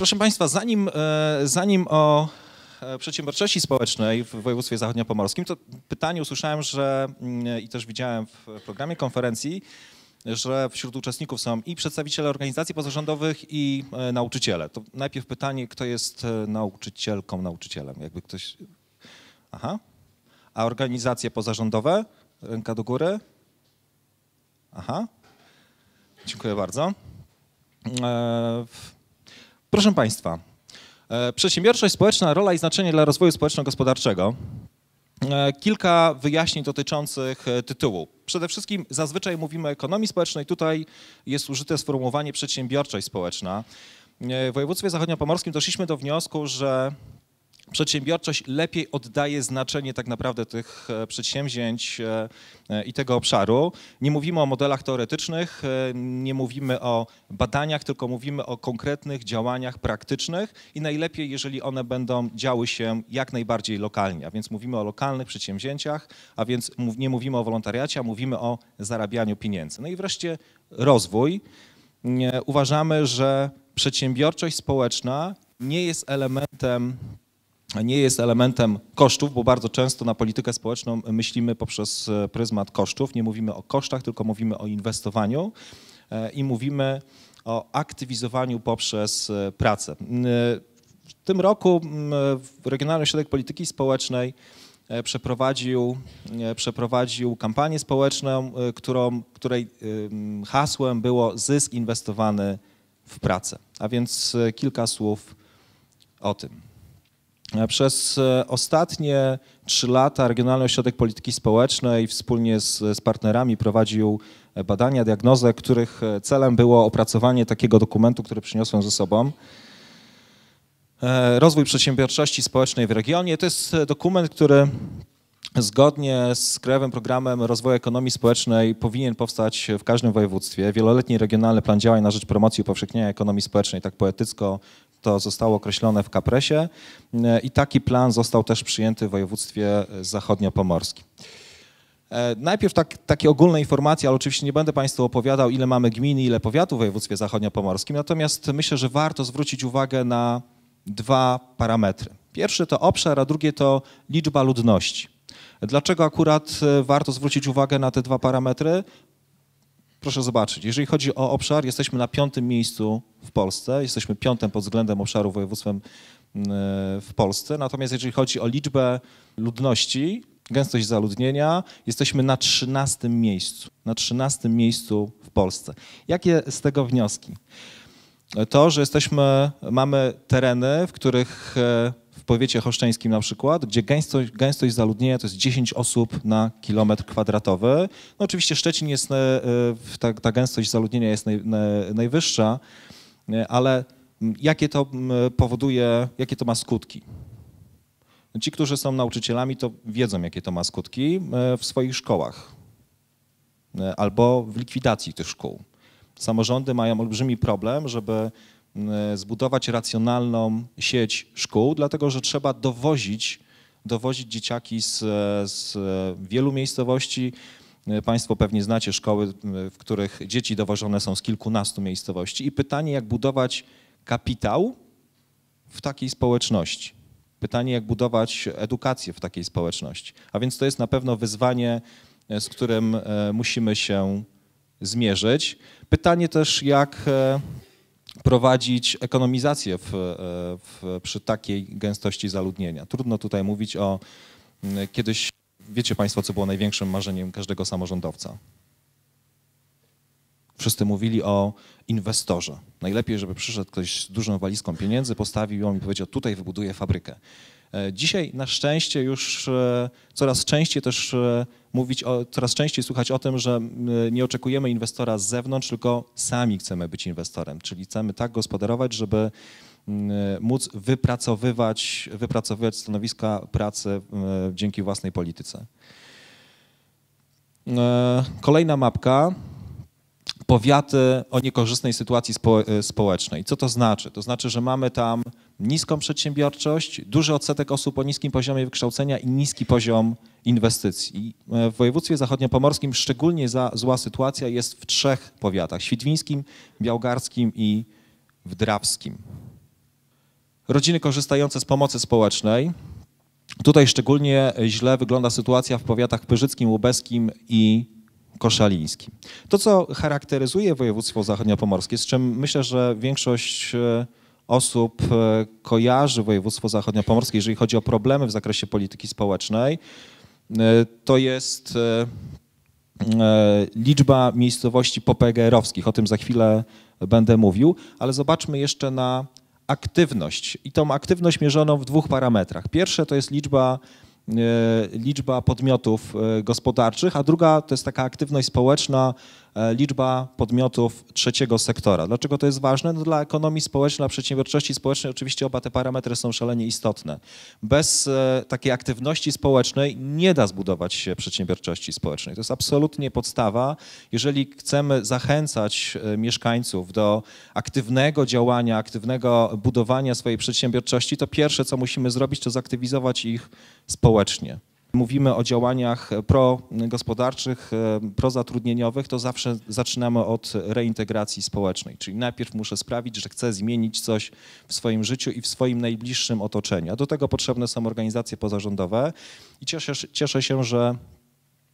Proszę Państwa, zanim, e, zanim o e, przedsiębiorczości społecznej w województwie zachodniopomorskim, to pytanie usłyszałem, że mm, i też widziałem w programie konferencji, że wśród uczestników są i przedstawiciele organizacji pozarządowych i e, nauczyciele. To najpierw pytanie, kto jest nauczycielką, nauczycielem? Jakby ktoś... Aha. A organizacje pozarządowe? Ręka do góry. Aha. Dziękuję bardzo. Proszę Państwa, e, przedsiębiorczość społeczna, rola i znaczenie dla rozwoju społeczno-gospodarczego. E, kilka wyjaśnień dotyczących e, tytułu. Przede wszystkim zazwyczaj mówimy o ekonomii społecznej, tutaj jest użyte sformułowanie przedsiębiorczość społeczna. W województwie zachodniopomorskim doszliśmy do wniosku, że przedsiębiorczość lepiej oddaje znaczenie tak naprawdę tych e, przedsięwzięć e, e, i tego obszaru. Nie mówimy o modelach teoretycznych, nie mówimy o badaniach, tylko mówimy o konkretnych działaniach praktycznych i najlepiej, jeżeli one będą działy się jak najbardziej lokalnie, a więc mówimy o lokalnych przedsięwzięciach, a więc nie mówimy o wolontariacie, a mówimy o zarabianiu pieniędzy. No i wreszcie rozwój. Uważamy, że przedsiębiorczość społeczna nie jest elementem nie jest elementem kosztów, bo bardzo często na politykę społeczną myślimy poprzez e, pryzmat kosztów. Nie mówimy o kosztach, tylko mówimy o inwestowaniu e, i mówimy o aktywizowaniu poprzez e, pracę. W tym roku Regionalny Ośrodek Polityki Społecznej przeprowadził, przeprowadził kampanię społeczną, którą, której hasłem było zysk inwestowany w pracę. A więc kilka słów o tym. E, przez e, ostatnie trzy lata Regionalny Ośrodek Polityki Społecznej wspólnie z, z, partnerami prowadził e, badania, diagnozę, których celem było opracowanie takiego dokumentu, który przyniosłem ze sobą. Rozwój przedsiębiorczości społecznej w regionie. To jest dokument, który zgodnie z Krajowym Programem Rozwoju Ekonomii Społecznej powinien powstać w każdym województwie. Wieloletni Regionalny Plan Działań na rzecz Promocji i Upowszechniania Ekonomii Społecznej, tak poetycko to zostało określone w Kapresie e, i taki plan został też przyjęty w województwie e, zachodniopomorskim. E, najpierw tak, takie ogólne informacje, ale oczywiście nie będę Państwu opowiadał, ile mamy gminy, ile powiatów w województwie zachodniopomorskim, natomiast myślę, że warto zwrócić uwagę na dwa parametry. Pierwszy to obszar, a drugie to liczba ludności. Dlaczego akurat warto zwrócić uwagę na te dwa parametry? proszę zobaczyć, jeżeli chodzi o obszar, jesteśmy na piątym miejscu w Polsce, jesteśmy piątym pod względem obszaru województwem mm, e, w Polsce, natomiast jeżeli chodzi o liczbę ludności, gęstość zaludnienia, jesteśmy na trzynastym miejscu, na trzynastym miejscu w Polsce. Jakie z tego wnioski? To, że jesteśmy, mamy tereny, w których e, powiecie choszczeńskim na przykład, gdzie gęstość, gęstość zaludnienia to jest 10 osób na kilometr kwadratowy. No oczywiście Szczecin jest, e, e, ta, ta gęstość zaludnienia jest naj, najwyższa, e, ale jakie to powoduje, jakie to ma skutki? Ci, którzy są nauczycielami, to wiedzą, jakie to ma skutki w swoich szkołach albo w likwidacji tych szkół. Samorządy mają olbrzymi problem, żeby E, zbudować racjonalną sieć szkół, dlatego że trzeba dowozić, dowozić dzieciaki z, e, z wielu miejscowości. E, państwo pewnie znacie szkoły, w których dzieci dowożone są z kilkunastu miejscowości. I pytanie, jak budować kapitał w takiej społeczności. Pytanie, jak budować edukację w takiej społeczności. A więc to jest na pewno wyzwanie, z którym musimy się zmierzyć. Pytanie też, jak prowadzić ekonomizację w, w, przy takiej gęstości zaludnienia. Trudno tutaj mówić o mm, kiedyś, wiecie Państwo, co było największym marzeniem każdego samorządowca. Wszyscy mówili o inwestorze. Najlepiej, żeby przyszedł ktoś z dużą walizką pieniędzy, postawił ją i powiedział, tutaj wybuduję fabrykę. E, dzisiaj na szczęście już e, coraz częściej też e, mówić, o, coraz częściej słuchać o tym, że nie oczekujemy inwestora z zewnątrz, tylko sami chcemy być inwestorem, czyli chcemy tak gospodarować, żeby móc wypracowywać, wypracowywać stanowiska pracy dzięki własnej polityce. Kolejna mapka. Powiaty o niekorzystnej sytuacji społecznej. Co to znaczy? To znaczy, że mamy tam niską przedsiębiorczość, duży odsetek osób o niskim poziomie wykształcenia i niski poziom inwestycji. E, w województwie zachodniopomorskim szczególnie za, zła sytuacja jest w trzech powiatach: świdwińskim, białgarskim i wdrawskim. Rodziny korzystające z pomocy społecznej. Tutaj szczególnie e, źle wygląda sytuacja w powiatach pyrzyckim, lubeskim i koszalińskim. To, co charakteryzuje województwo zachodniopomorskie, z czym myślę, że większość e, osób e, kojarzy województwo zachodniopomorskie, jeżeli chodzi o problemy w zakresie polityki społecznej, e, to jest e, liczba miejscowości popegr O tym za chwilę będę mówił, ale zobaczmy jeszcze na aktywność. I tą aktywność mierzono w dwóch parametrach. Pierwsze to jest liczba liczba podmiotów gospodarczych, a druga to jest taka aktywność społeczna E, liczba podmiotów trzeciego sektora. Dlaczego to jest ważne? No dla ekonomii społecznej, dla przedsiębiorczości społecznej oczywiście oba te parametry są szalenie istotne. Bez e, takiej aktywności społecznej nie da zbudować się przedsiębiorczości społecznej. To jest absolutnie podstawa. Jeżeli chcemy zachęcać e, mieszkańców do aktywnego działania, aktywnego budowania swojej przedsiębiorczości, to pierwsze, co musimy zrobić, to zaktywizować ich społecznie mówimy o działaniach progospodarczych, e, prozatrudnieniowych, to zawsze zaczynamy od reintegracji społecznej, czyli najpierw muszę sprawić, że chcę zmienić coś w swoim życiu i w swoim najbliższym otoczeniu. A do tego potrzebne są organizacje pozarządowe i cieszę, cieszę się, że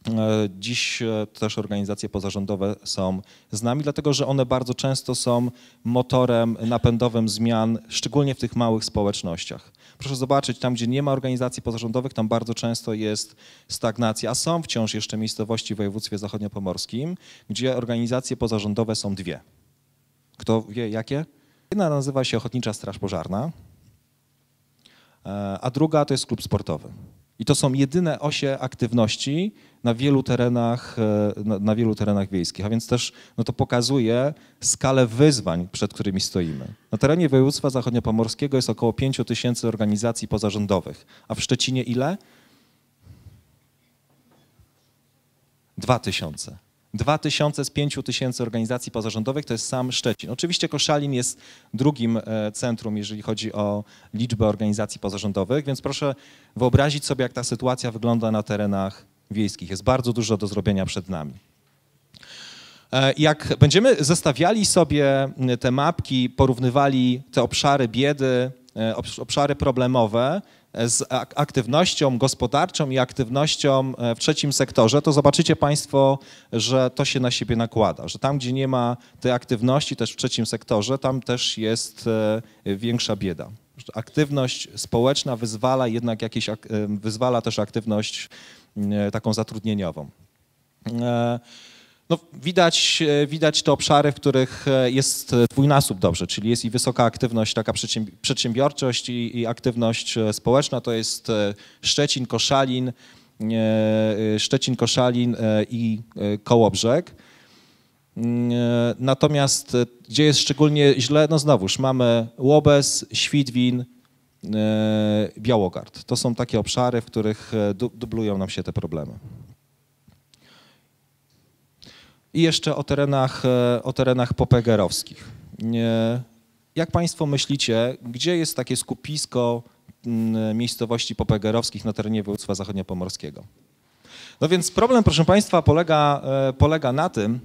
e, Dziś e, też organizacje pozarządowe są z nami, dlatego że one bardzo często są motorem napędowym zmian, szczególnie w tych małych społecznościach. Proszę zobaczyć, tam gdzie nie ma organizacji pozarządowych, tam bardzo często jest stagnacja, a są wciąż jeszcze miejscowości w województwie zachodniopomorskim, gdzie organizacje pozarządowe są dwie. Kto wie jakie? Jedna nazywa się Ochotnicza Straż Pożarna, e, a druga to jest klub sportowy. I to są jedyne osie aktywności, na wielu terenach, e, na, na wielu terenach wiejskich, a więc też no to pokazuje skalę wyzwań, przed którymi stoimy. Na terenie województwa zachodniopomorskiego jest około 5 tysięcy organizacji pozarządowych, a w Szczecinie ile? 2 tysiące. tysiące z tysięcy organizacji pozarządowych to jest sam Szczecin. Oczywiście Koszalin jest drugim e, centrum, jeżeli chodzi o liczbę organizacji pozarządowych, więc proszę wyobrazić sobie, jak ta sytuacja wygląda na terenach wiejskich. Jest bardzo dużo do zrobienia przed nami. E, jak będziemy zestawiali sobie te mapki, porównywali te obszary biedy, e, obszary problemowe e, z aktywnością gospodarczą i aktywnością w trzecim sektorze, to zobaczycie Państwo, że to się na siebie nakłada, że tam, gdzie nie ma tej aktywności też w trzecim sektorze, tam też jest większa bieda. Aktywność społeczna wyzwala jednak jakieś, wyzwala też aktywność E, taką zatrudnieniową. E, no, widać, e, widać te obszary, w których jest dwójnasób dobrze, czyli jest i wysoka aktywność, taka przedsiębiorczość i, i aktywność społeczna. To jest Szczecin, Koszalin, Szczecin, Koszalin i Kołobrzeg. Mm, natomiast gdzie jest szczególnie źle, no znowuż mamy Łobez, Świdwin, E, Białogard. To są takie obszary, w których e, dublują nam się te problemy. I jeszcze o terenach, e, o terenach popegerowskich. Jak Państwo myślicie, gdzie jest takie skupisko miejscowości popegerowskich na terenie województwa zachodniopomorskiego? No więc problem, proszę Państwa, polega, polega na tym,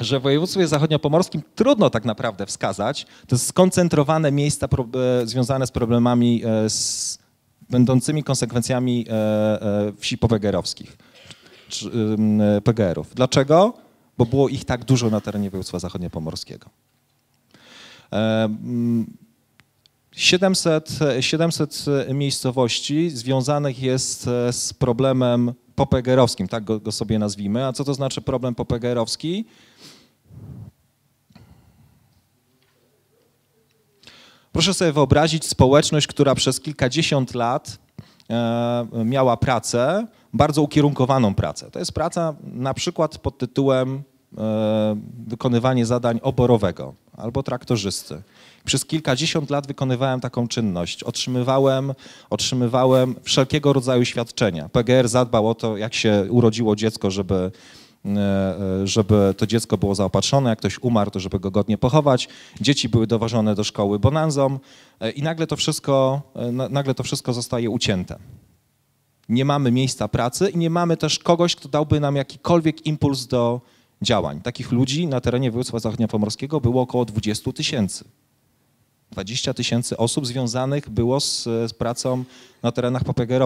że w województwie zachodniopomorskim trudno tak naprawdę wskazać. To skoncentrowane miejsca pro, e, związane z problemami e, z będącymi konsekwencjami e, wsi popegerowskich, PGR-ów. Dlaczego? Bo było ich tak dużo na terenie województwa zachodniopomorskiego. 700, 700 mm, miejscowości związanych jest z problemem popegerowskim, tak go, go, sobie nazwijmy. A co to znaczy problem popegerowski? Proszę sobie wyobrazić społeczność, która przez kilkadziesiąt lat e, miała pracę, bardzo ukierunkowaną pracę. To jest praca na przykład pod tytułem e, wykonywanie zadań oborowego albo traktorzysty. Przez kilkadziesiąt lat wykonywałem taką czynność. Otrzymywałem, otrzymywałem wszelkiego rodzaju świadczenia. PGR zadbał o to, jak się urodziło dziecko, żeby E, e, żeby to dziecko było zaopatrzone, jak ktoś umarł, to żeby go godnie pochować. Dzieci były doważone do szkoły bonanzą e, i nagle to wszystko, nagle to wszystko zostaje ucięte. Nie mamy miejsca pracy i nie mamy też kogoś, kto dałby nam jakikolwiek impuls do działań. Takich ludzi na terenie województwa zachodniopomorskiego było około 20 tysięcy. 20 tysięcy osób związanych było z, z, pracą na terenach ppgr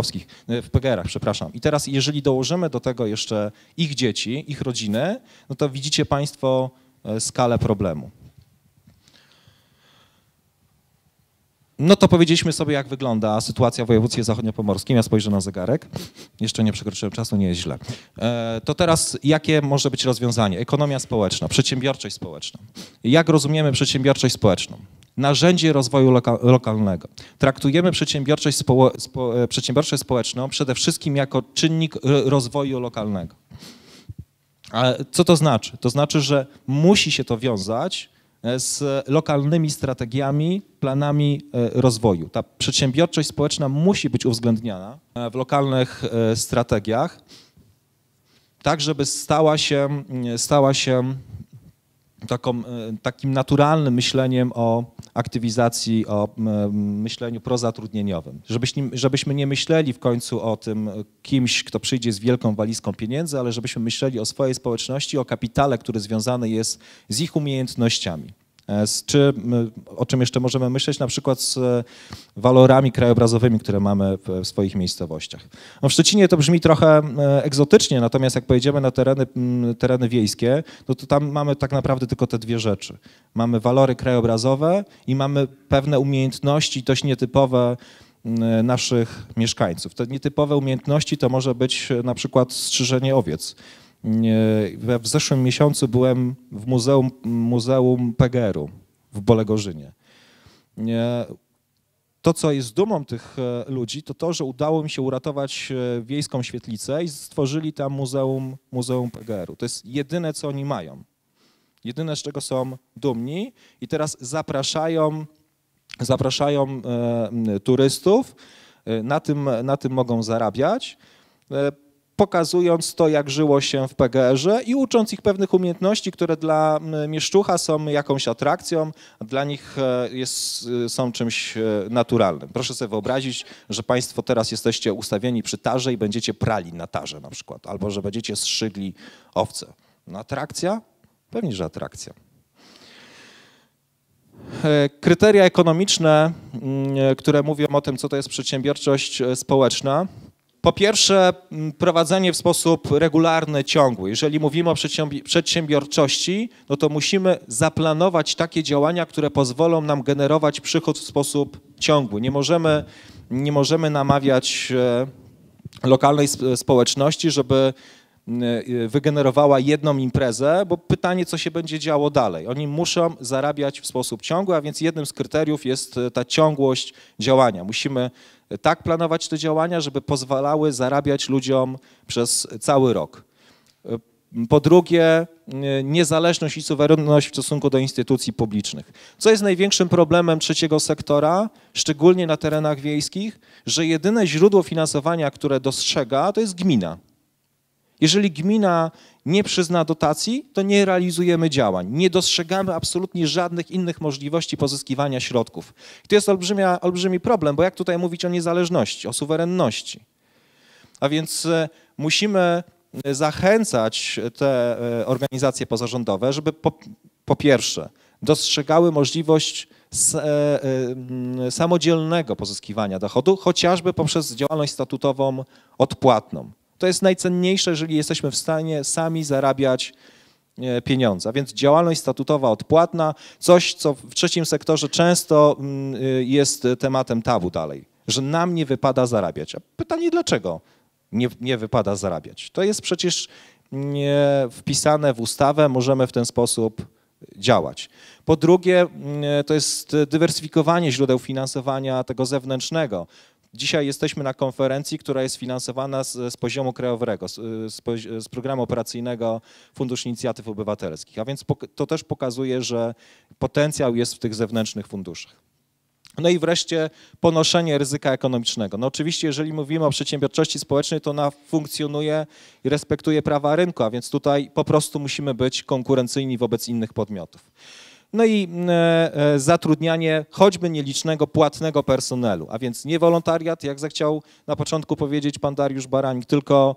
e, w Pegerach, przepraszam. I teraz jeżeli dołożymy do tego jeszcze ich dzieci, ich rodziny, no to widzicie Państwo e, skalę problemu. No to powiedzieliśmy sobie, jak wygląda sytuacja w województwie zachodniopomorskim. Ja spojrzę na zegarek. Jeszcze nie przekroczyłem czasu, nie jest źle. E, to teraz jakie może być rozwiązanie? Ekonomia społeczna, przedsiębiorczość społeczna. Jak rozumiemy przedsiębiorczość społeczną? Narzędzie rozwoju loka lokalnego. Traktujemy przedsiębiorczość, spo spo e, przedsiębiorczość społeczną przede wszystkim jako czynnik rozwoju lokalnego. Ale co to znaczy? To znaczy, że musi się to wiązać E, z lokalnymi strategiami, planami e, rozwoju. Ta przedsiębiorczość społeczna musi być uwzględniana e, w lokalnych strategiach, tak żeby stała się, stała się taką, e, takim naturalnym myśleniem o aktywizacji, o myśleniu prozatrudnieniowym. Żebyśmy, żebyśmy nie myśleli w końcu o tym e, kimś, kto przyjdzie z wielką walizką pieniędzy, ale żebyśmy myśleli o swojej społeczności, o kapitale, który związany jest z ich umiejętnościami. E, czy o czym jeszcze możemy myśleć, na przykład z e, walorami krajobrazowymi, które mamy w swoich miejscowościach. No w Szczecinie to brzmi trochę egzotycznie, natomiast jak pojedziemy na tereny, tereny wiejskie, no to tam mamy tak naprawdę tylko te dwie rzeczy. Mamy walory krajobrazowe i mamy pewne umiejętności dość nietypowe, naszych mieszkańców. Te nietypowe umiejętności to może być e, na przykład strzyżenie owiec w zeszłym miesiącu byłem w Muzeum, muzeum Pegeru w Bolegorzynie. To, co jest dumą tych e, ludzi, to to, że udało mi się uratować e, wiejską świetlicę i stworzyli tam muzeum, muzeum Pegeru. To jest jedyne, co oni mają. Jedyne, z czego są dumni i teraz zapraszają, zapraszają e, turystów, na tym, na tym mogą zarabiać pokazując to, jak żyło się w PGR-ze i ucząc ich pewnych umiejętności, które dla mieszczucha są jakąś atrakcją, a dla nich e, jest, e, są czymś e, naturalnym. Proszę sobie wyobrazić, że państwo teraz jesteście ustawieni przy tarze i będziecie prali na tarze na przykład, albo że będziecie strzygli owce. No atrakcja? Pewnie, że atrakcja. Kryteria ekonomiczne, które mówią o tym, co to jest przedsiębiorczość społeczna, po pierwsze, prowadzenie w sposób regularny, ciągły. Jeżeli mówimy o przedsiębiorczości, no to musimy zaplanować takie działania, które pozwolą nam generować przychód w sposób ciągły. Nie możemy, nie możemy namawiać e, lokalnej społeczności, żeby e, wygenerowała jedną imprezę, bo pytanie, co się będzie działo dalej. Oni muszą zarabiać w sposób ciągły, a więc jednym z kryteriów jest e, ta ciągłość działania. Musimy tak planować te działania, żeby pozwalały zarabiać ludziom przez cały rok. E, po drugie, e, niezależność i suwerenność w stosunku do instytucji publicznych. Co jest największym problemem trzeciego sektora, szczególnie na terenach wiejskich, że jedyne źródło finansowania, które dostrzega, to jest gmina. Jeżeli gmina nie przyzna dotacji, to nie realizujemy działań. Nie dostrzegamy absolutnie żadnych innych możliwości pozyskiwania środków. I to jest olbrzymia, olbrzymi problem, bo jak tutaj mówić o niezależności, o suwerenności? A więc e, musimy e, zachęcać te e, organizacje pozarządowe, żeby po, po pierwsze dostrzegały możliwość samodzielnego pozyskiwania dochodu, chociażby poprzez działalność statutową odpłatną. To jest najcenniejsze, jeżeli jesteśmy w stanie sami zarabiać e, pieniądze. A więc działalność statutowa odpłatna, coś, co w trzecim sektorze często mm, e, jest tematem tabu dalej, że nam nie wypada zarabiać. A pytanie dlaczego nie, nie wypada zarabiać? To jest przecież wpisane w ustawę, możemy w ten sposób działać. Po drugie, mm, e, to jest dywersyfikowanie źródeł finansowania tego zewnętrznego. Dzisiaj jesteśmy na konferencji, która jest finansowana z, z poziomu krajowego, z, z, programu operacyjnego Funduszu Inicjatyw Obywatelskich, a więc to też pokazuje, że potencjał jest w tych zewnętrznych funduszach. No i wreszcie ponoszenie ryzyka ekonomicznego. No oczywiście, jeżeli mówimy o przedsiębiorczości społecznej, to ona funkcjonuje i respektuje prawa rynku, a więc tutaj po prostu musimy być konkurencyjni wobec innych podmiotów. No i mm, e, e, zatrudnianie choćby nielicznego płatnego personelu, a więc nie wolontariat, jak zechciał na początku powiedzieć pan Dariusz Baranik, tylko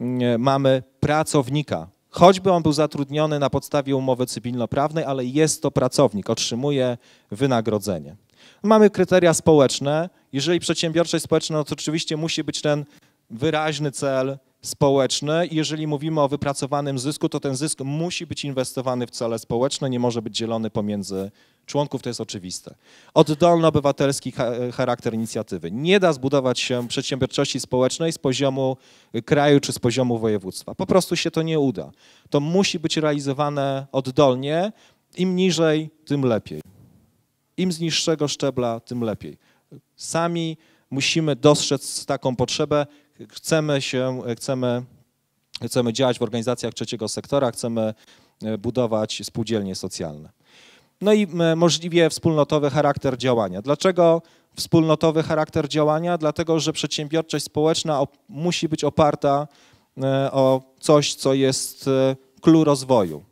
mm, e, mamy pracownika, choćby on był zatrudniony na podstawie umowy cywilnoprawnej, ale jest to pracownik, otrzymuje wynagrodzenie. Mamy kryteria społeczne. Jeżeli przedsiębiorczość społeczna, no to oczywiście musi być ten wyraźny cel, społeczne. Jeżeli mówimy o wypracowanym zysku, to ten zysk musi być inwestowany w cele społeczne, nie może być dzielony pomiędzy członków, to jest oczywiste. Oddolny obywatelski charakter inicjatywy. Nie da zbudować się przedsiębiorczości społecznej z poziomu kraju czy z poziomu województwa. Po prostu się to nie uda. To musi być realizowane oddolnie. Im niżej, tym lepiej. Im z niższego szczebla, tym lepiej. Sami musimy dostrzec taką potrzebę, chcemy się, chcemy, chcemy działać w organizacjach trzeciego sektora, chcemy e, budować spółdzielnie socjalne. No i możliwie wspólnotowy charakter działania. Dlaczego wspólnotowy charakter działania? Dlatego, że przedsiębiorczość społeczna musi być oparta e, o coś, co jest clue e, rozwoju.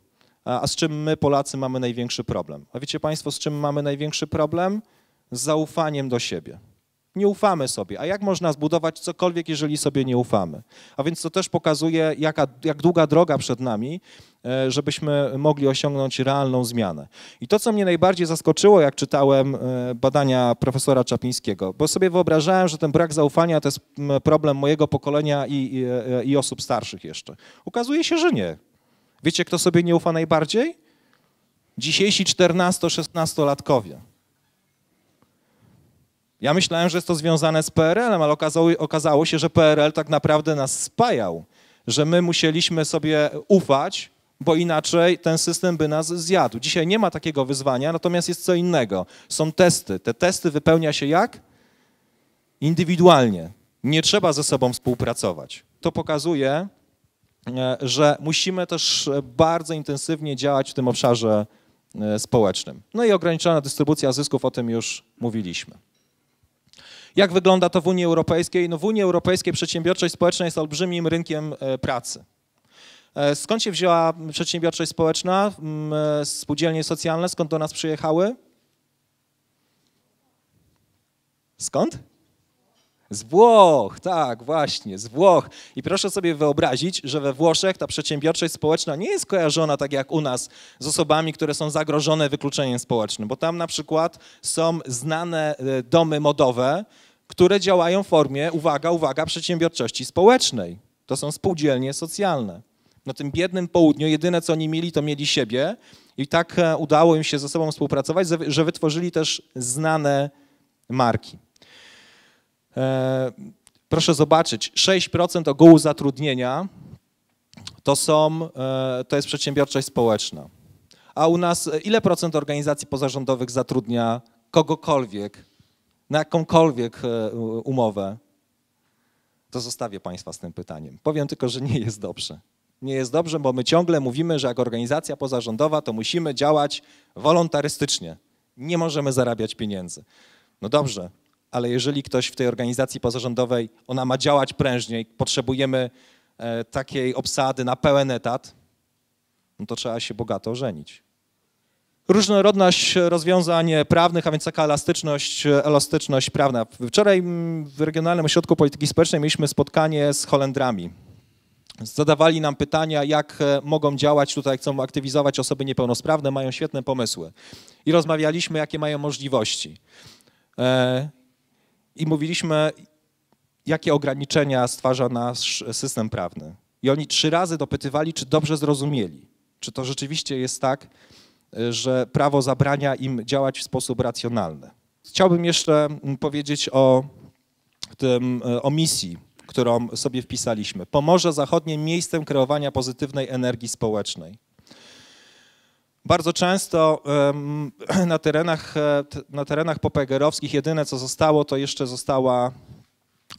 A z czym my, Polacy, mamy największy problem? A wiecie Państwo, z czym mamy największy problem? Z zaufaniem do siebie nie ufamy sobie. A jak można zbudować cokolwiek, jeżeli sobie nie ufamy? A więc to też pokazuje, jaka, jak długa droga przed nami, e, żebyśmy mogli osiągnąć realną zmianę. I to, co mnie najbardziej zaskoczyło, jak czytałem e, badania profesora Czapińskiego, bo sobie wyobrażałem, że ten brak zaufania to jest problem mojego pokolenia i, i, e, i osób starszych jeszcze. Okazuje się, że nie. Wiecie, kto sobie nie ufa najbardziej? Dzisiejsi 14-16-latkowie. Ja myślałem, że jest to związane z PRL-em, ale okazało, okazało się, że PRL tak naprawdę nas spajał, że my musieliśmy sobie ufać, bo inaczej ten system by nas zjadł. Dzisiaj nie ma takiego wyzwania, natomiast jest co innego. Są testy. Te testy wypełnia się jak? Indywidualnie. Nie trzeba ze sobą współpracować. To pokazuje, e, że musimy też bardzo intensywnie działać w tym obszarze e, społecznym. No i ograniczona dystrybucja zysków, o tym już mówiliśmy. Jak wygląda to w Unii Europejskiej? No w Unii Europejskiej przedsiębiorczość społeczna jest olbrzymim rynkiem e, pracy. E, skąd się wzięła przedsiębiorczość społeczna, mm, e, spółdzielnie socjalne, skąd do nas przyjechały? Skąd? Z Włoch, tak, właśnie, z Włoch. I proszę sobie wyobrazić, że we Włoszech ta przedsiębiorczość społeczna nie jest kojarzona tak jak u nas z osobami, które są zagrożone wykluczeniem społecznym, bo tam na przykład są znane e, domy modowe, które działają w formie, uwaga, uwaga, przedsiębiorczości społecznej. To są spółdzielnie socjalne. Na tym biednym południu jedyne, co oni mieli, to mieli siebie i tak e, udało im się ze sobą współpracować, że wytworzyli też znane marki. E, proszę zobaczyć, 6% ogółu zatrudnienia to, są, e, to jest przedsiębiorczość społeczna. A u nas e, ile procent organizacji pozarządowych zatrudnia kogokolwiek na jakąkolwiek umowę? To zostawię Państwa z tym pytaniem. Powiem tylko, że nie jest dobrze. Nie jest dobrze, bo my ciągle mówimy, że jak organizacja pozarządowa, to musimy działać wolontarystycznie. Nie możemy zarabiać pieniędzy. No dobrze, ale jeżeli ktoś w tej organizacji pozarządowej, ona ma działać prężniej, potrzebujemy e, takiej obsady na pełen etat, no to trzeba się bogato żenić. Różnorodność rozwiązań prawnych, a więc taka elastyczność, elastyczność prawna. Wczoraj mm, w Regionalnym Ośrodku Polityki Społecznej mieliśmy spotkanie z Holendrami. Zadawali nam pytania, jak e, mogą działać tutaj, chcą aktywizować osoby niepełnosprawne, mają świetne pomysły. I rozmawialiśmy, jakie mają możliwości. E, i mówiliśmy, jakie ograniczenia stwarza nasz system prawny. I oni trzy razy dopytywali, czy dobrze zrozumieli, czy to rzeczywiście jest tak, że prawo zabrania im działać w sposób racjonalny. Chciałbym jeszcze mm, powiedzieć o, tym, e, o misji, którą sobie wpisaliśmy. Pomoże Zachodnie miejscem kreowania pozytywnej energii społecznej. Bardzo często na terenach, e, na terenach popegerowskich jedyne co zostało, to jeszcze została,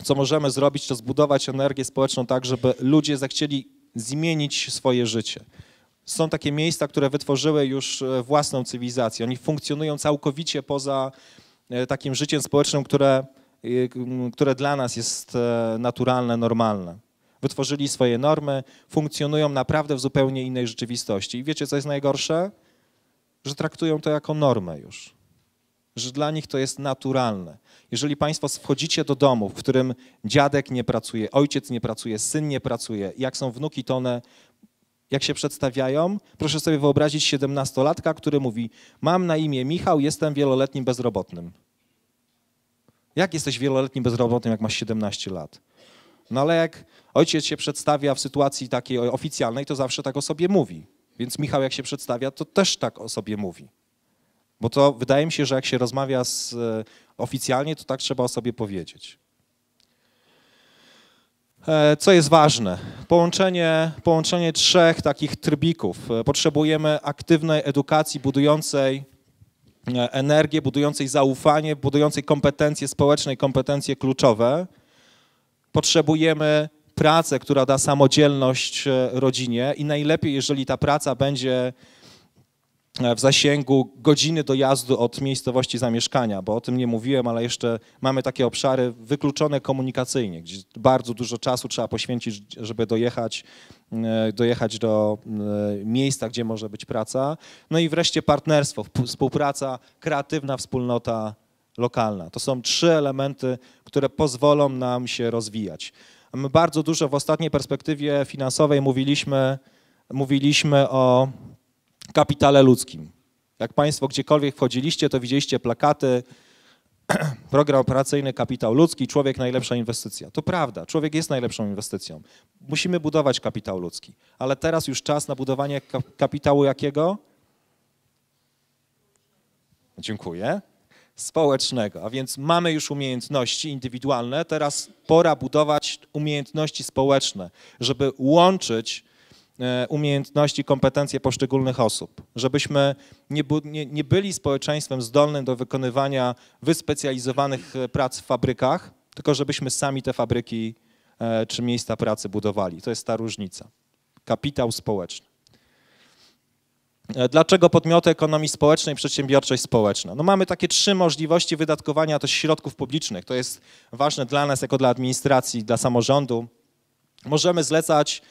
co możemy zrobić, to zbudować energię społeczną tak, żeby ludzie zechcieli zmienić swoje życie. Są takie miejsca, które wytworzyły już e, własną cywilizację. Oni funkcjonują całkowicie poza e, takim życiem społecznym, które, które dla nas jest naturalne, normalne wytworzyli swoje normy, funkcjonują naprawdę w zupełnie innej rzeczywistości. I wiecie, co jest najgorsze? Że traktują to jako normę już. Że dla nich to jest naturalne. Jeżeli państwo wchodzicie do domu, w którym dziadek nie pracuje, ojciec nie pracuje, syn nie pracuje, jak są wnuki, to one jak się przedstawiają, proszę sobie wyobrazić siedemnastolatka, który mówi: Mam na imię Michał, jestem wieloletnim bezrobotnym. Jak jesteś wieloletnim bezrobotnym, jak masz 17 lat? No ale jak ojciec się przedstawia w sytuacji takiej oficjalnej, to zawsze tak o sobie mówi. Więc Michał, jak się przedstawia, to też tak o sobie mówi. Bo to wydaje mi się, że jak się rozmawia z, e, oficjalnie, to tak trzeba o sobie powiedzieć. E, co jest ważne? Połączenie, połączenie trzech takich trybików. E, potrzebujemy aktywnej edukacji budującej energię, budującej zaufanie, budującej kompetencje społeczne i kompetencje kluczowe. Potrzebujemy pracy, która da samodzielność e, rodzinie i najlepiej, jeżeli ta praca będzie e, w zasięgu godziny dojazdu od miejscowości zamieszkania, bo o tym nie mówiłem, ale jeszcze mamy takie obszary wykluczone komunikacyjnie, gdzie bardzo dużo czasu trzeba poświęcić, żeby dojechać, e, dojechać do miejsca, gdzie może być praca. No i wreszcie partnerstwo, współpraca, kreatywna wspólnota lokalna. To są trzy elementy, które pozwolą nam się rozwijać. My bardzo dużo w ostatniej perspektywie finansowej mówiliśmy, mówiliśmy o kapitale ludzkim. Jak Państwo gdziekolwiek wchodziliście, to widzieliście plakaty, program operacyjny Kapitał Ludzki, człowiek najlepsza inwestycja. To prawda, człowiek jest najlepszą inwestycją. Musimy budować kapitał ludzki, ale teraz już czas na budowanie kapitału jakiego? Dziękuję społecznego. A więc mamy już umiejętności indywidualne, teraz pora budować umiejętności społeczne, żeby łączyć e, umiejętności, kompetencje poszczególnych osób, żebyśmy nie, nie, nie byli społeczeństwem zdolnym do wykonywania wyspecjalizowanych e, prac w fabrykach, tylko żebyśmy sami te fabryki e, czy miejsca pracy budowali. To jest ta różnica. Kapitał społeczny. E, dlaczego podmioty ekonomii społecznej, przedsiębiorczość społeczna? No mamy takie trzy możliwości wydatkowania też środków publicznych. To jest ważne dla nas, jako dla administracji, dla samorządu. Możemy zlecać,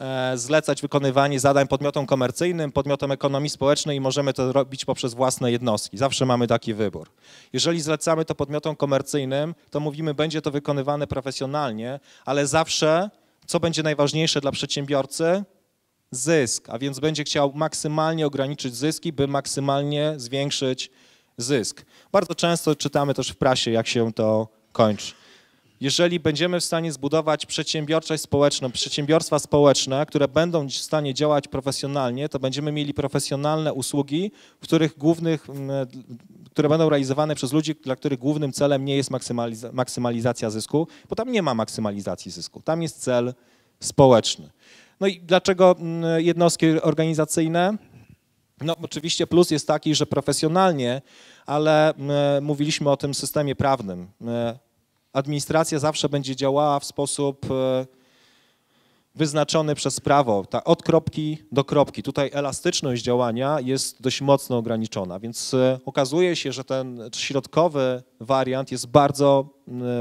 e, zlecać wykonywanie zadań podmiotom komercyjnym, podmiotom ekonomii społecznej i możemy to robić poprzez własne jednostki. Zawsze mamy taki wybór. Jeżeli zlecamy to podmiotom komercyjnym, to mówimy, będzie to wykonywane profesjonalnie, ale zawsze, co będzie najważniejsze dla przedsiębiorcy, zysk, a więc będzie chciał maksymalnie ograniczyć zyski, by maksymalnie zwiększyć zysk. Bardzo często czytamy też w prasie, jak się to kończy. Jeżeli będziemy w stanie zbudować przedsiębiorczość społeczną, przedsiębiorstwa społeczne, które będą w stanie działać profesjonalnie, to będziemy mieli profesjonalne usługi, w których głównych, mm, które będą realizowane przez ludzi, dla których głównym celem nie jest maksymalizacja zysku, bo tam nie ma maksymalizacji zysku. Tam jest cel społeczny. No i dlaczego mm, jednostki organizacyjne? No oczywiście plus jest taki, że profesjonalnie, ale mm, mówiliśmy o tym systemie prawnym. Mm, administracja zawsze będzie działała w sposób e, wyznaczony przez prawo, ta od kropki do kropki. Tutaj elastyczność działania jest dość mocno ograniczona, więc e, okazuje się, że ten środkowy wariant jest bardzo,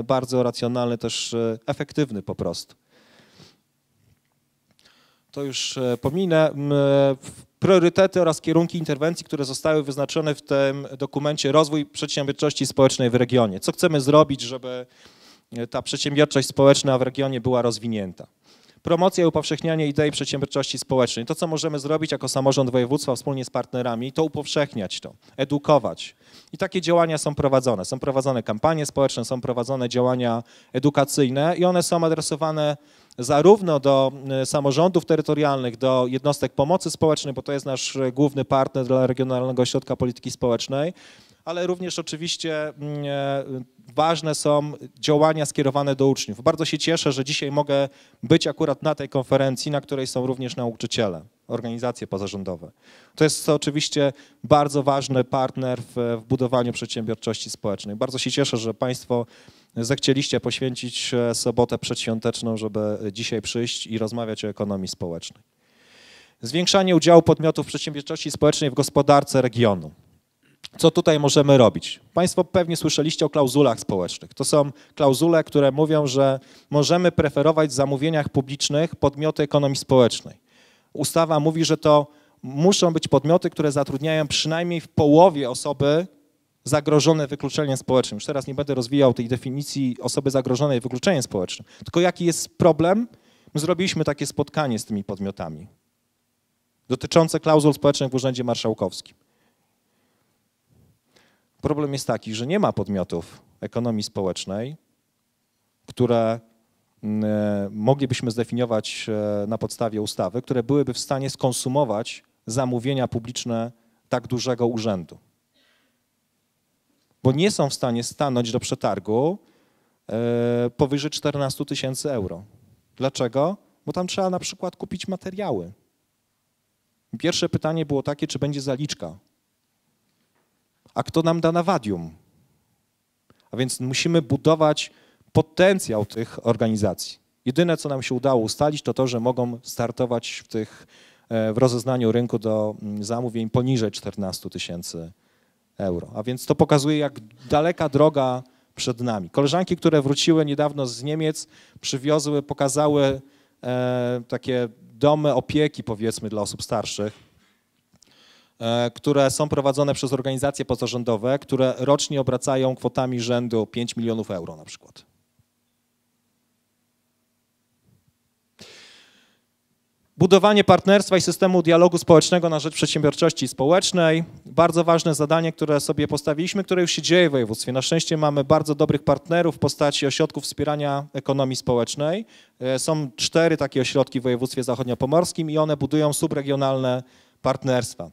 bardzo racjonalny, też e, efektywny po prostu to już e, pominę, e, priorytety oraz kierunki interwencji, które zostały wyznaczone w tym dokumencie rozwój przedsiębiorczości społecznej w regionie. Co chcemy zrobić, żeby e, ta przedsiębiorczość społeczna w regionie była rozwinięta? Promocja i upowszechnianie idei przedsiębiorczości społecznej. To, co możemy zrobić jako samorząd województwa wspólnie z partnerami, to upowszechniać to, edukować. I takie działania są prowadzone. Są prowadzone kampanie społeczne, są prowadzone działania edukacyjne i one są adresowane zarówno do e, samorządów terytorialnych, do jednostek pomocy społecznej, bo to jest nasz e, główny partner dla Regionalnego Ośrodka Polityki Społecznej, ale również oczywiście mm, e, ważne są działania skierowane do uczniów. Bardzo się cieszę, że dzisiaj mogę być akurat na tej konferencji, na której są również nauczyciele, organizacje pozarządowe. To jest oczywiście bardzo ważny partner w, w budowaniu przedsiębiorczości społecznej. Bardzo się cieszę, że Państwo zechcieliście poświęcić e, sobotę przedświąteczną, żeby dzisiaj przyjść i rozmawiać o ekonomii społecznej. Zwiększanie udziału podmiotów przedsiębiorczości społecznej w gospodarce regionu. Co tutaj możemy robić? Państwo pewnie słyszeliście o klauzulach społecznych. To są klauzule, które mówią, że możemy preferować w zamówieniach publicznych podmioty ekonomii społecznej. Ustawa mówi, że to muszą być podmioty, które zatrudniają przynajmniej w połowie osoby, zagrożone wykluczeniem społecznym. Już teraz nie będę rozwijał tej definicji osoby zagrożonej wykluczeniem społecznym, tylko jaki jest problem. My zrobiliśmy takie spotkanie z tymi podmiotami dotyczące klauzul społecznych w Urzędzie Marszałkowskim. Problem jest taki, że nie ma podmiotów ekonomii społecznej, które mm, e, moglibyśmy zdefiniować e, na podstawie ustawy, które byłyby w stanie skonsumować zamówienia publiczne tak dużego urzędu bo nie są w stanie stanąć do przetargu e, powyżej 14 tysięcy euro. Dlaczego? Bo tam trzeba na przykład kupić materiały. Pierwsze pytanie było takie, czy będzie zaliczka. A kto nam da na vadium? A więc musimy budować potencjał tych organizacji. Jedyne, co nam się udało ustalić, to to, że mogą startować w, tych, e, w rozeznaniu rynku do mm, zamówień poniżej 14 tysięcy euro euro. A więc to pokazuje, jak daleka droga przed nami. Koleżanki, które wróciły niedawno z Niemiec, przywiozły, pokazały e, takie domy opieki, powiedzmy, dla osób starszych, e, które są prowadzone przez organizacje pozarządowe, które rocznie obracają kwotami rzędu 5 milionów euro na przykład. Budowanie partnerstwa i systemu dialogu społecznego na rzecz przedsiębiorczości społecznej. Bardzo ważne zadanie, które sobie postawiliśmy, które już się dzieje w województwie. Na szczęście mamy bardzo dobrych partnerów w postaci ośrodków wspierania ekonomii społecznej. E, są cztery takie ośrodki w województwie zachodniopomorskim i one budują subregionalne partnerstwa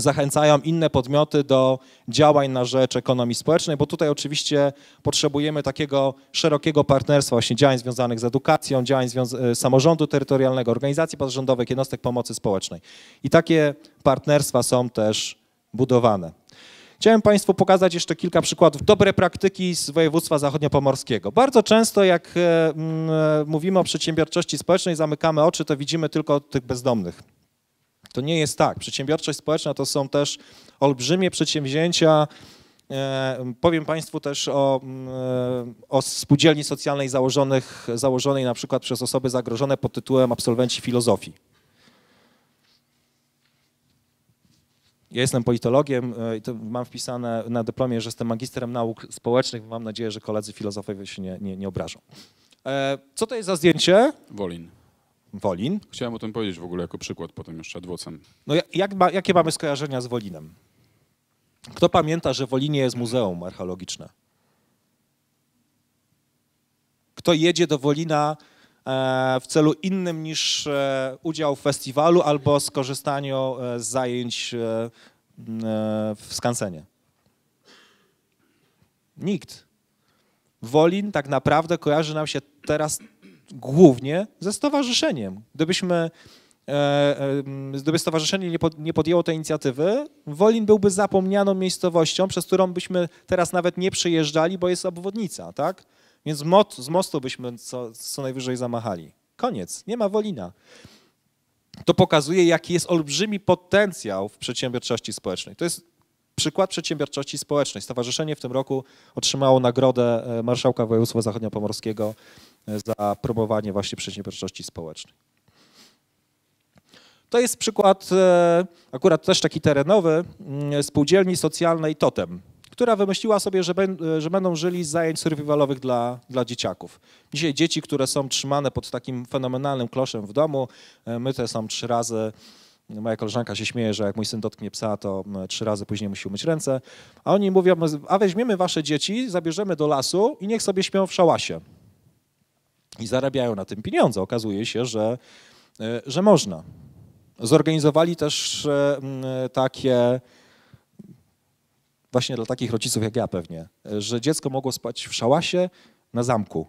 zachęcają inne podmioty do działań na rzecz ekonomii społecznej, bo tutaj oczywiście potrzebujemy takiego szerokiego partnerstwa właśnie działań związanych z edukacją, działań e, samorządu terytorialnego, organizacji pozarządowych, jednostek pomocy społecznej. I takie partnerstwa są też budowane. Chciałem Państwu pokazać jeszcze kilka przykładów dobrej praktyki z województwa zachodniopomorskiego. Bardzo często jak e, e, mówimy o przedsiębiorczości społecznej, zamykamy oczy, to widzimy tylko tych bezdomnych. To nie jest tak. Przedsiębiorczość społeczna to są też olbrzymie przedsięwzięcia. E, powiem Państwu też o, mm, e, o spółdzielni socjalnej założonych, założonej na przykład przez osoby zagrożone pod tytułem absolwenci filozofii. Ja jestem politologiem e, i mam wpisane na dyplomie, że jestem magistrem nauk społecznych. Mam nadzieję, że koledzy filozofowie się nie, nie, nie obrażą. Co to jest za zdjęcie? Wolin. Wolin. Chciałem o tym powiedzieć w ogóle jako przykład potem jeszcze adwocem. No jak jakie mamy skojarzenia z Wolinem? Kto pamięta, że w Wolinie jest muzeum archeologiczne? Kto jedzie do Wolina e, w celu innym niż e, udział w festiwalu albo skorzystaniu e, z zajęć w skansenie? Nikt. Wolin tak naprawdę kojarzy nam się teraz głównie ze stowarzyszeniem. Gdybyśmy e, e, gdyby stowarzyszenie nie, podjęło tej inicjatywy, Wolin byłby zapomnianą miejscowością, przez którą byśmy teraz nawet nie przyjeżdżali, bo jest obwodnica, tak? Więc z mostu byśmy co, co najwyżej zamachali. Koniec, nie ma Wolina. To pokazuje, jaki jest olbrzymi potencjał w przedsiębiorczości społecznej. To jest Przykład przedsiębiorczości społecznej. Stowarzyszenie w tym roku otrzymało nagrodę e, marszałka województwa zachodniopomorskiego e, za promowanie właśnie przedsiębiorczości społecznej. To jest przykład, e, akurat też taki terenowy, mm, spółdzielni socjalnej Totem, która wymyśliła sobie, że, będą żyli z zajęć survivalowych dla, dla dzieciaków. Dzisiaj dzieci, które są trzymane pod takim fenomenalnym kloszem w domu, myte są trzy razy moja koleżanka się śmieje, że jak mój syn dotknie psa, to mm, trzy razy później musi umyć ręce. A oni mówią, a weźmiemy wasze dzieci, zabierzemy do lasu i niech sobie śpią w szałasie. I zarabiają na tym pieniądze. Okazuje się, że, e, że można. Zorganizowali też e, takie, właśnie dla takich rodziców jak ja pewnie, e, że dziecko mogło spać w szałasie na zamku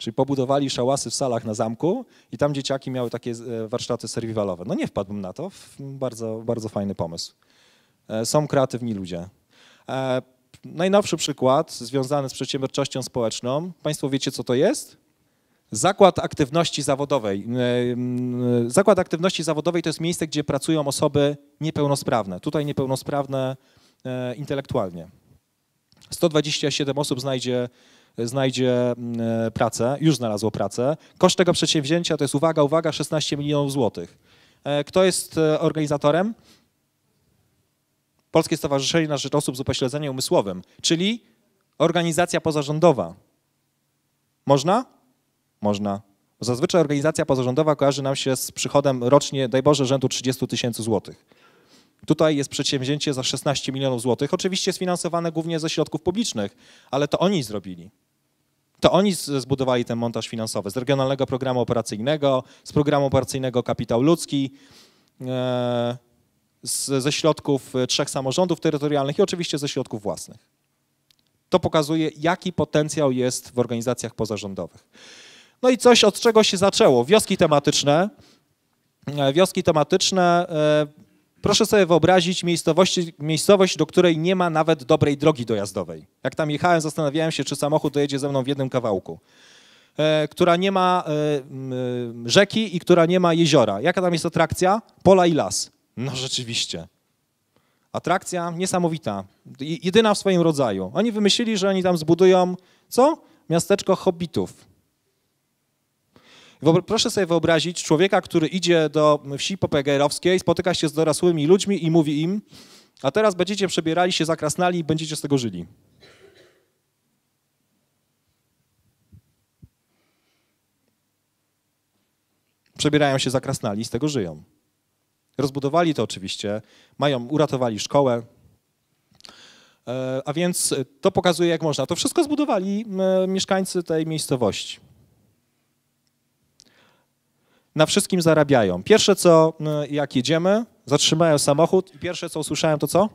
Czyli pobudowali szałasy w salach na zamku i tam dzieciaki miały takie e, warsztaty serwiwalowe. No nie wpadłbym na to, bardzo, bardzo fajny pomysł. E, są kreatywni ludzie. E, najnowszy przykład związany z przedsiębiorczością społeczną. Państwo wiecie, co to jest? Zakład aktywności zawodowej. Zakład aktywności zawodowej to jest miejsce, gdzie pracują osoby niepełnosprawne. Tutaj niepełnosprawne intelektualnie. 127 osób znajdzie znajdzie mm, e, pracę, już znalazło pracę. Koszt tego przedsięwzięcia to jest, uwaga, uwaga, 16 milionów złotych. E, kto jest e, organizatorem? Polskie Stowarzyszenie na Rzecz Osób z Upośledzeniem Umysłowym, czyli organizacja pozarządowa. Można? Można. Zazwyczaj organizacja pozarządowa kojarzy nam się z przychodem rocznie, daj Boże, rzędu 30 tysięcy złotych. Tutaj jest przedsięwzięcie za 16 milionów złotych, oczywiście sfinansowane głównie ze środków publicznych, ale to oni zrobili. To oni zbudowali ten montaż finansowy z Regionalnego Programu Operacyjnego, z Programu Operacyjnego Kapitał Ludzki, e, z, ze środków e, trzech samorządów terytorialnych i oczywiście ze środków własnych. To pokazuje, jaki potencjał jest w organizacjach pozarządowych. No i coś, od czego się zaczęło. Wioski tematyczne. E, wioski tematyczne Proszę sobie wyobrazić miejscowość, miejscowość, do której nie ma nawet dobrej drogi dojazdowej. Jak tam jechałem, zastanawiałem się, czy samochód dojedzie ze mną w jednym kawałku. E, która nie ma e, e rzeki i która nie ma jeziora. Jaka tam jest atrakcja? Pola i las. No rzeczywiście. Atrakcja niesamowita. Jedyna w swoim rodzaju. Oni wymyślili, że oni tam zbudują, co? Miasteczko hobbitów. Proszę sobie wyobrazić człowieka, który idzie do wsi popegerowskiej, spotyka się z dorosłymi ludźmi i mówi im, a teraz będziecie przebierali się za krasnali i będziecie z tego żyli. Przebierają się za krasnali i z tego żyją. Rozbudowali to oczywiście, mają, uratowali szkołę, e, a więc to pokazuje, jak można. To wszystko zbudowali mieszkańcy tej miejscowości na wszystkim zarabiają. Pierwsze co, y, jak jedziemy, zatrzymają samochód i pierwsze co usłyszałem to co?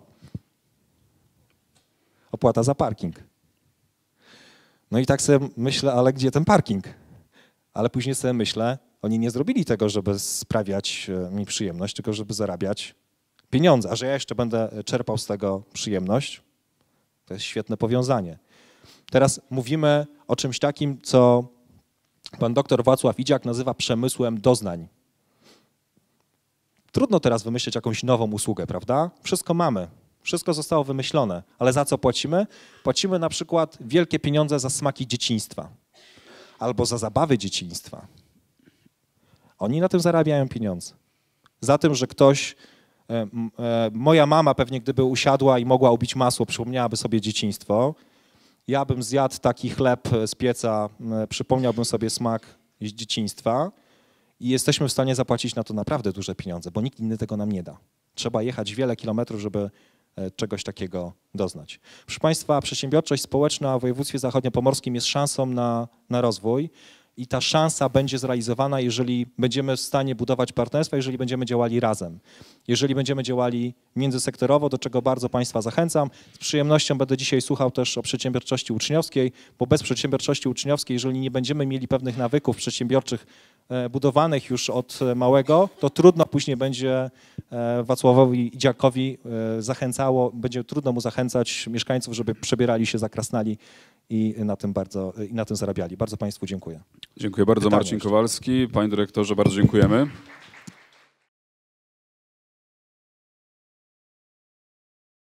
Opłata za parking. No i tak sobie myślę, ale gdzie ten parking? Ale później sobie myślę, oni nie zrobili tego, żeby sprawiać y, mi przyjemność, tylko żeby zarabiać pieniądze. A że ja jeszcze będę y, czerpał z tego przyjemność, to jest świetne powiązanie. Teraz mówimy o czymś takim, co pan doktor Wacław Idziak nazywa przemysłem doznań. Trudno teraz wymyślić jakąś nową usługę, prawda? Wszystko mamy, wszystko zostało wymyślone, ale za co płacimy? Płacimy na przykład wielkie pieniądze za smaki dzieciństwa albo za zabawy dzieciństwa. Oni na tym zarabiają pieniądze. Za tym, że ktoś, e, e, moja mama pewnie gdyby usiadła i mogła ubić masło, przypomniałaby sobie dzieciństwo, ja bym zjadł taki chleb z pieca, przypomniałbym sobie smak z dzieciństwa i jesteśmy w stanie zapłacić na to naprawdę duże pieniądze, bo nikt inny tego nam nie da. Trzeba jechać wiele kilometrów, żeby e, czegoś takiego doznać. Proszę Państwa, przedsiębiorczość społeczna w województwie zachodniopomorskim jest szansą na, na rozwój i ta szansa będzie zrealizowana, jeżeli będziemy w stanie budować partnerstwa, jeżeli będziemy działali razem, jeżeli będziemy działali międzysektorowo, do czego bardzo Państwa zachęcam. Z przyjemnością będę dzisiaj słuchał też o przedsiębiorczości uczniowskiej, bo bez przedsiębiorczości uczniowskiej, jeżeli nie będziemy mieli pewnych nawyków przedsiębiorczych e, budowanych już od e, małego, to trudno później będzie e, Wacławowi Idziakowi zachęcało, będzie trudno mu zachęcać mieszkańców, żeby przebierali się za krasnali i na tym bardzo i na tym zarabiali. Bardzo Państwu dziękuję. Dziękuję bardzo Pytanie Marcin jeszcze. Kowalski. Panie dyrektorze, bardzo dziękujemy.